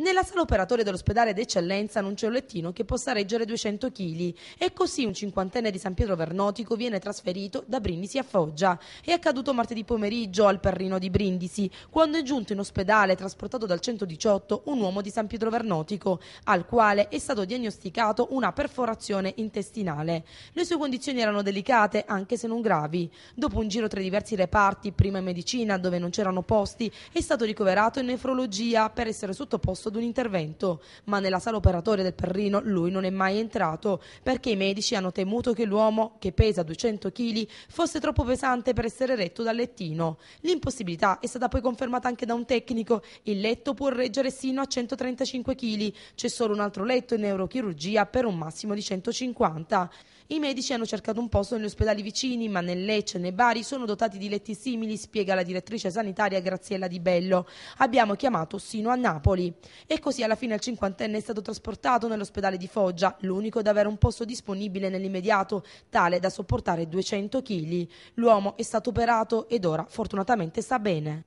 Nella sala operatoria dell'ospedale d'eccellenza non c'è un lettino che possa reggere 200 kg e così un cinquantenne di San Pietro Vernotico viene trasferito da Brindisi a Foggia. È accaduto martedì pomeriggio al Perrino di Brindisi, quando è giunto in ospedale trasportato dal 118 un uomo di San Pietro Vernotico, al quale è stato diagnosticato una perforazione intestinale. Le sue condizioni erano delicate, anche se non gravi. Dopo un giro tra diversi reparti, prima in medicina, dove non c'erano posti, è stato ricoverato in nefrologia per essere sottoposto ad un intervento, ma nella sala operatoria del Perrino lui non è mai entrato perché i medici hanno temuto che l'uomo, che pesa 200 kg, fosse troppo pesante per essere retto dal lettino. L'impossibilità è stata poi confermata anche da un tecnico. Il letto può reggere sino a 135 kg. C'è solo un altro letto in neurochirurgia per un massimo di 150. I medici hanno cercato un posto negli ospedali vicini, ma né Lecce né Bari sono dotati di letti simili, spiega la direttrice sanitaria Graziella Di Bello. Abbiamo chiamato sino a Napoli. E così alla fine il cinquantenne è stato trasportato nell'ospedale di Foggia, l'unico ad avere un posto disponibile nell'immediato, tale da sopportare 200 kg. L'uomo è stato operato ed ora fortunatamente sta bene.